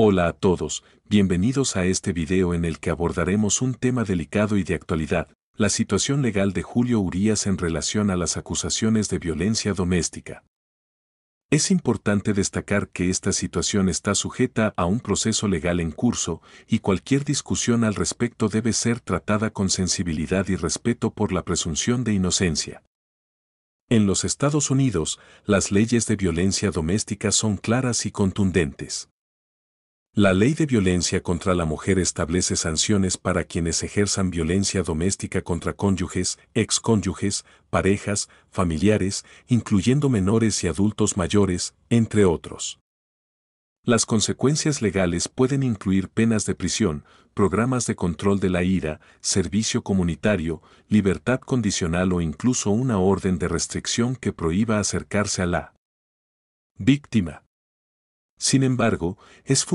Hola a todos, bienvenidos a este video en el que abordaremos un tema delicado y de actualidad, la situación legal de Julio Urías en relación a las acusaciones de violencia doméstica. Es importante destacar que esta situación está sujeta a un proceso legal en curso y cualquier discusión al respecto debe ser tratada con sensibilidad y respeto por la presunción de inocencia. En los Estados Unidos, las leyes de violencia doméstica son claras y contundentes. La ley de violencia contra la mujer establece sanciones para quienes ejerzan violencia doméstica contra cónyuges, excónyuges, parejas, familiares, incluyendo menores y adultos mayores, entre otros. Las consecuencias legales pueden incluir penas de prisión, programas de control de la ira, servicio comunitario, libertad condicional o incluso una orden de restricción que prohíba acercarse a la víctima. Sin embargo, es fundamental